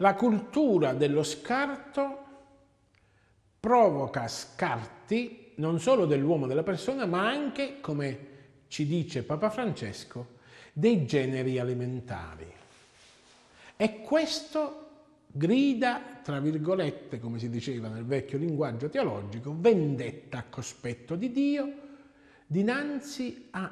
La cultura dello scarto provoca scarti non solo dell'uomo, della persona, ma anche, come ci dice Papa Francesco, dei generi alimentari. E questo grida, tra virgolette, come si diceva nel vecchio linguaggio teologico, vendetta a cospetto di Dio dinanzi a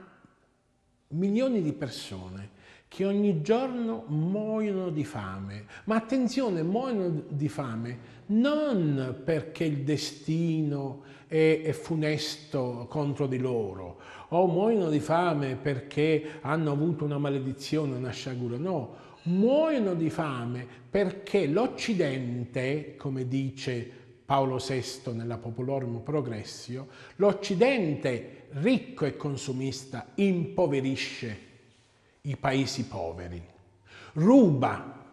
milioni di persone che ogni giorno muoiono di fame. Ma attenzione, muoiono di fame non perché il destino è, è, funesto contro di loro, o muoiono di fame perché hanno avuto una maledizione, una sciagura, no. Muoiono di fame perché l'Occidente, come dice Paolo VI nella Populorum Progressio, l'Occidente ricco e consumista impoverisce i paesi poveri. Ruba,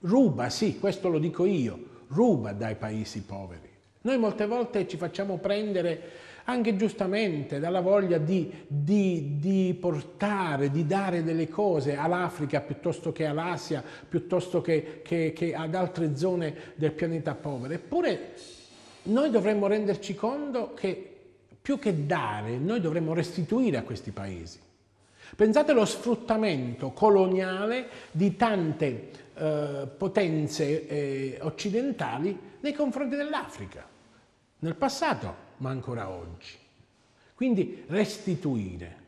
ruba, sì, questo lo dico io, ruba dai paesi poveri. Noi molte volte ci facciamo prendere anche giustamente dalla voglia di, di, di portare, di dare delle cose all'Africa piuttosto che all'Asia, piuttosto che, che, che ad altre zone del pianeta povero. Eppure noi dovremmo renderci conto che più che dare, noi dovremmo restituire a questi paesi. Pensate allo sfruttamento coloniale di tante eh, potenze eh, occidentali nei confronti dell'Africa, nel passato ma ancora oggi. Quindi restituire.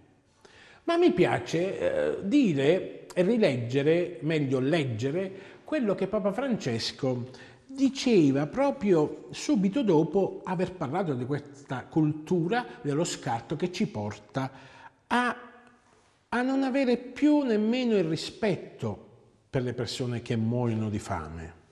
Ma mi piace eh, dire e rileggere, meglio leggere, quello che Papa Francesco diceva proprio subito dopo aver parlato di questa cultura dello scarto che ci porta a a non avere più nemmeno il rispetto per le persone che muoiono di fame.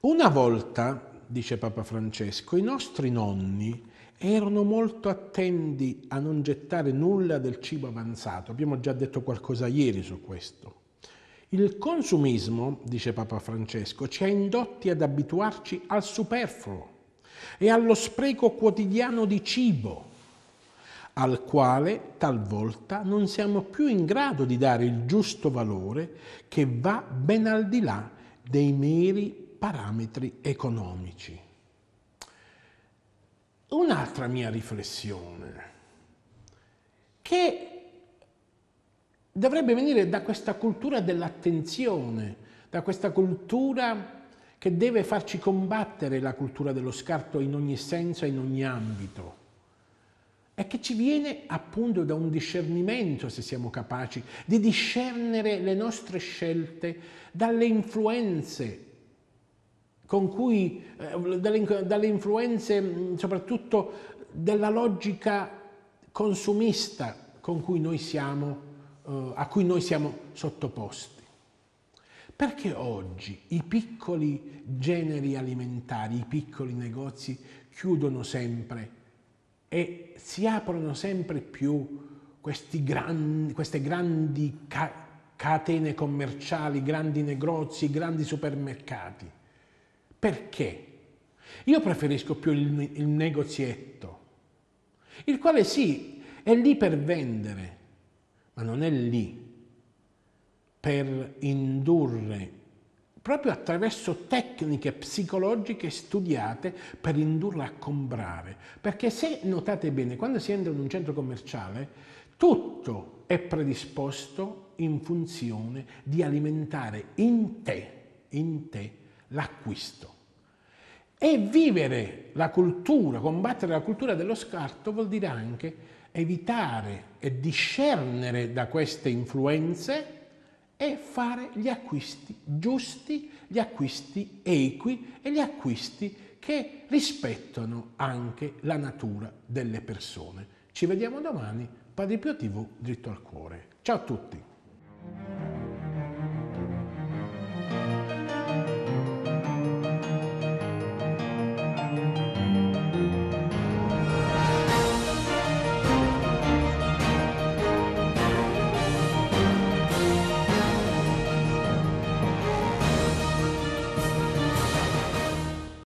Una volta, dice Papa Francesco, i nostri nonni erano molto attenti a non gettare nulla del cibo avanzato. Abbiamo già detto qualcosa ieri su questo. Il consumismo, dice Papa Francesco, ci ha indotti ad abituarci al superfluo e allo spreco quotidiano di cibo al quale talvolta non siamo più in grado di dare il giusto valore che va ben al di là dei meri parametri economici. Un'altra mia riflessione, che dovrebbe venire da questa cultura dell'attenzione, da questa cultura che deve farci combattere la cultura dello scarto in ogni senso e in ogni ambito che ci viene appunto da un discernimento, se siamo capaci, di discernere le nostre scelte dalle influenze con cui, eh, dalle, dalle influenze mm, soprattutto della logica consumista con cui noi siamo, eh, a cui noi siamo sottoposti. Perché oggi i piccoli generi alimentari, i piccoli negozi chiudono sempre e si aprono sempre più grandi, queste grandi ca catene commerciali, grandi negozi, grandi supermercati. Perché? Io preferisco più il, il negozietto, il quale sì, è lì per vendere, ma non è lì per indurre proprio attraverso tecniche psicologiche studiate per indurla a comprare. Perché se notate bene, quando si entra in un centro commerciale, tutto è predisposto in funzione di alimentare in te, in te l'acquisto. E vivere la cultura, combattere la cultura dello scarto vuol dire anche evitare e discernere da queste influenze e fare gli acquisti giusti, gli acquisti equi e gli acquisti che rispettano anche la natura delle persone. Ci vediamo domani, Padre Pio TV dritto al cuore. Ciao a tutti!